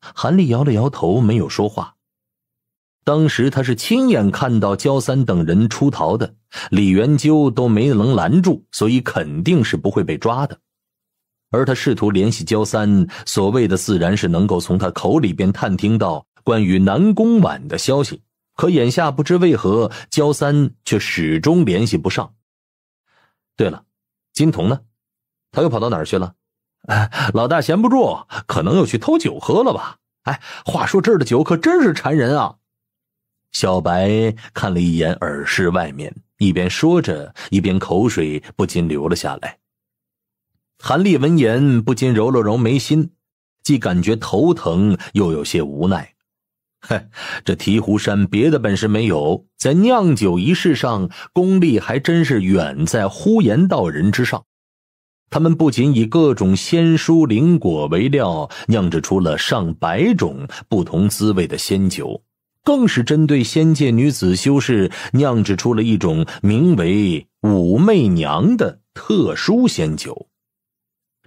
韩立摇了摇头，没有说话。当时他是亲眼看到焦三等人出逃的，李元究都没能拦住，所以肯定是不会被抓的。而他试图联系焦三，所谓的自然是能够从他口里边探听到关于南宫婉的消息。可眼下不知为何，焦三却始终联系不上。对了，金童呢？他又跑到哪儿去了？老大闲不住，可能又去偷酒喝了吧？哎，话说这儿的酒可真是馋人啊！小白看了一眼耳室外面，一边说着，一边口水不禁流了下来。韩立闻言不禁揉了揉眉心，既感觉头疼，又有些无奈。哼，这提壶山别的本事没有，在酿酒一事上功力还真是远在呼延道人之上。他们不仅以各种仙蔬灵果为料，酿制出了上百种不同滋味的仙酒，更是针对仙界女子修士酿制出了一种名为“武媚娘”的特殊仙酒。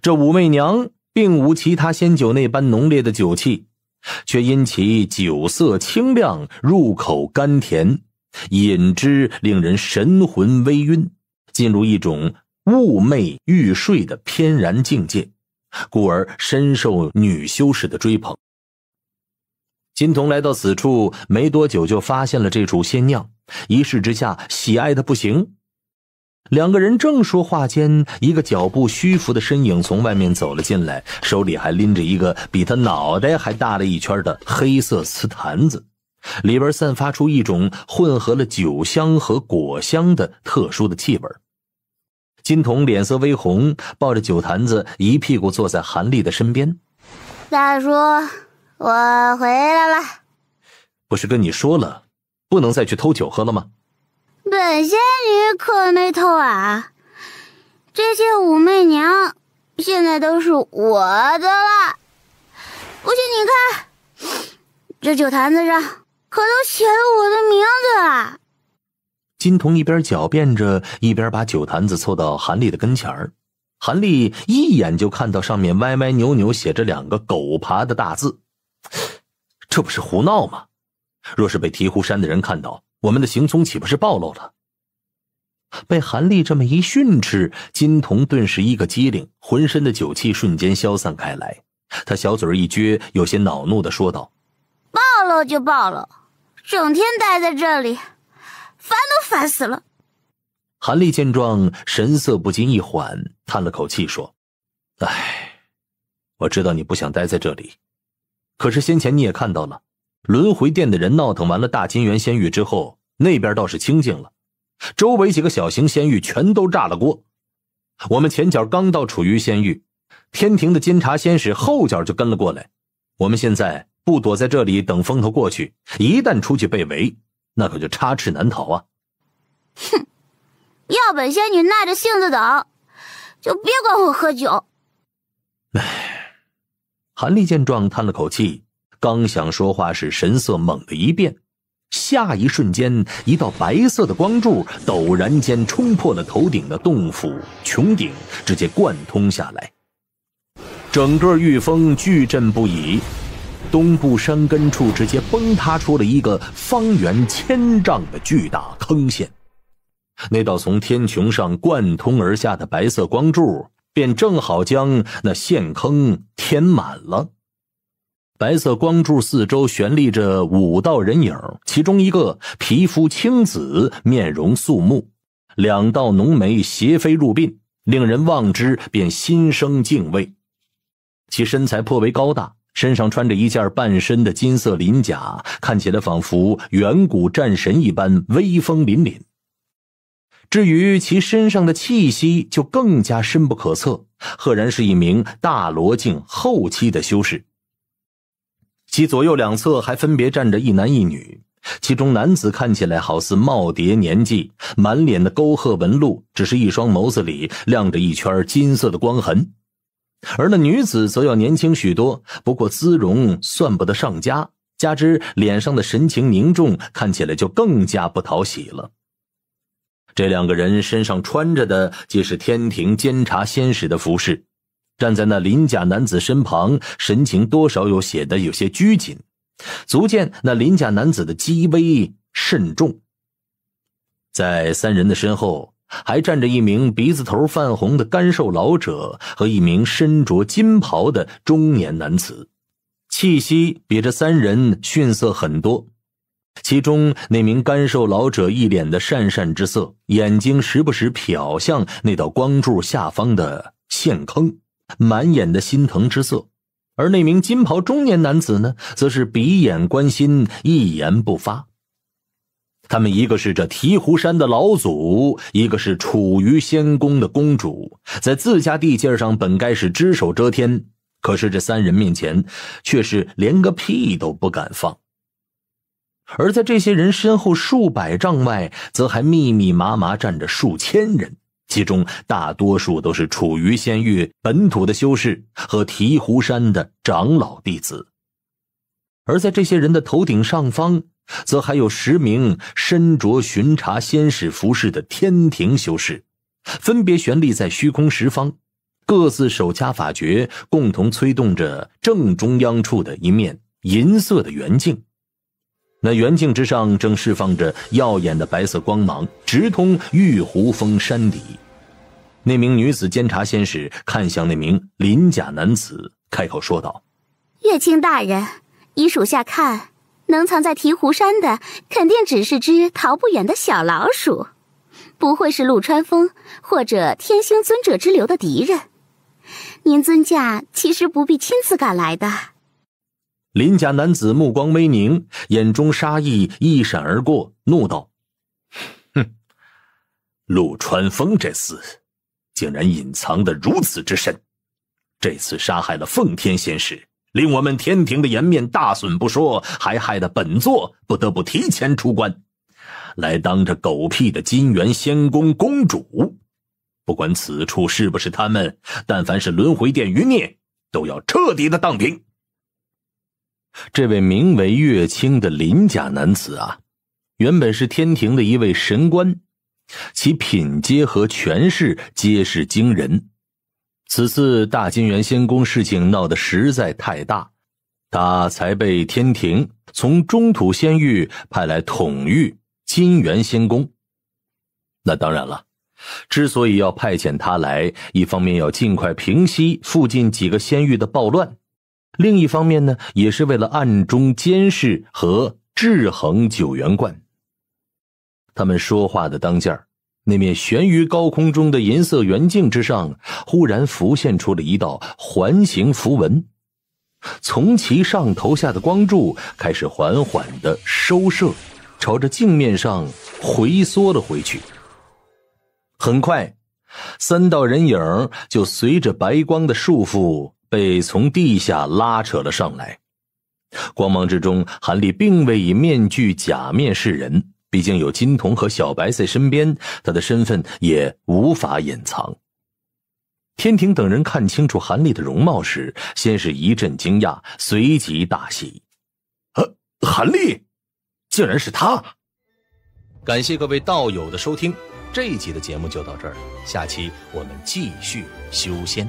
这武媚娘并无其他仙酒那般浓烈的酒气，却因其酒色清亮，入口甘甜，饮之令人神魂微晕，进入一种。寤寐欲睡的天然境界，故而深受女修士的追捧。金童来到此处没多久，就发现了这处仙酿，一试之下喜爱的不行。两个人正说话间，一个脚步虚浮的身影从外面走了进来，手里还拎着一个比他脑袋还大了一圈的黑色瓷坛子，里边散发出一种混合了酒香和果香的特殊的气味。金童脸色微红，抱着酒坛子一屁股坐在韩立的身边。大叔，我回来了。不是跟你说了，不能再去偷酒喝了吗？本仙女可没偷啊！这些武媚娘现在都是我的了。不信你看，这酒坛子上可都写了我的名字了。金童一边狡辩着，一边把酒坛子凑到韩立的跟前儿。韩立一眼就看到上面歪歪扭扭写着两个“狗爬”的大字，这不是胡闹吗？若是被提壶山的人看到，我们的行踪岂不是暴露了？被韩立这么一训斥，金童顿时一个机灵，浑身的酒气瞬间消散开来。他小嘴一撅，有些恼怒的说道：“暴露就暴露，整天待在这里。”烦都烦死了。韩立见状，神色不禁一缓，叹了口气说：“哎，我知道你不想待在这里，可是先前你也看到了，轮回殿的人闹腾完了大金元仙域之后，那边倒是清静了，周围几个小型仙域全都炸了锅。我们前脚刚到楚玉仙域，天庭的监察仙使后脚就跟了过来。我们现在不躲在这里等风头过去，一旦出去被围。”那可就插翅难逃啊！哼，要本仙女耐着性子等，就别管我喝酒。唉，韩立见状叹了口气，刚想说话时，神色猛的一变，下一瞬间，一道白色的光柱陡然间冲破了头顶的洞府穹顶，直接贯通下来，整个玉峰巨震不已。东部山根处直接崩塌出了一个方圆千丈的巨大坑陷，那道从天穹上贯通而下的白色光柱便正好将那陷坑填满了。白色光柱四周悬立着五道人影，其中一个皮肤青紫，面容肃穆，两道浓眉斜飞入鬓，令人望之便心生敬畏。其身材颇为高大。身上穿着一件半身的金色鳞甲，看起来仿佛远古战神一般威风凛凛。至于其身上的气息，就更加深不可测，赫然是一名大罗境后期的修士。其左右两侧还分别站着一男一女，其中男子看起来好似耄耋年纪，满脸的沟壑纹路，只是一双眸子里亮着一圈金色的光痕。而那女子则要年轻许多，不过姿容算不得上佳，加之脸上的神情凝重，看起来就更加不讨喜了。这两个人身上穿着的皆是天庭监察仙使的服饰，站在那林甲男子身旁，神情多少有显得有些拘谨，足见那林甲男子的积微慎重。在三人的身后。还站着一名鼻子头泛红的干瘦老者和一名身着金袍的中年男子，气息比这三人逊色很多。其中那名干瘦老者一脸的讪讪之色，眼睛时不时瞟向那道光柱下方的陷坑，满眼的心疼之色；而那名金袍中年男子呢，则是鼻眼关心，一言不发。他们一个是这提壶山的老祖，一个是楚于仙宫的公主，在自家地界上本该是只手遮天，可是这三人面前却是连个屁都不敢放。而在这些人身后数百丈外，则还密密麻麻站着数千人，其中大多数都是处于仙域本土的修士和提壶山的长老弟子，而在这些人的头顶上方。则还有十名身着巡查仙使服饰的天庭修士，分别悬立在虚空十方，各自手掐法诀，共同催动着正中央处的一面银色的圆镜。那圆镜之上正释放着耀眼的白色光芒，直通玉湖峰山底。那名女子监察仙使看向那名鳞甲男子，开口说道：“月清大人，依属下看。”能藏在提壶山的，肯定只是只逃不远的小老鼠，不会是陆川风或者天星尊者之流的敌人。您尊驾其实不必亲自赶来的。鳞甲男子目光微凝，眼中杀意一闪而过，怒道：“哼，陆川风这厮，竟然隐藏的如此之深，这次杀害了奉天仙使。令我们天庭的颜面大损不说，还害得本座不得不提前出关，来当这狗屁的金元仙宫公主。不管此处是不是他们，但凡是轮回殿余孽，都要彻底的荡平。这位名为月清的林家男子啊，原本是天庭的一位神官，其品阶和权势皆是惊人。此次大金元仙宫事情闹得实在太大，他才被天庭从中土仙域派来统御金元仙宫。那当然了，之所以要派遣他来，一方面要尽快平息附近几个仙域的暴乱，另一方面呢，也是为了暗中监视和制衡九元观。他们说话的当劲儿。那面悬于高空中的银色圆镜之上，忽然浮现出了一道环形符文，从其上头下的光柱开始缓缓的收射，朝着镜面上回缩了回去。很快，三道人影就随着白光的束缚被从地下拉扯了上来。光芒之中，韩立并未以面具假面示人。毕竟有金童和小白在身边，他的身份也无法隐藏。天庭等人看清楚韩立的容貌时，先是一阵惊讶，随即大喜。呃，韩立，竟然是他！感谢各位道友的收听，这一集的节目就到这儿，下期我们继续修仙。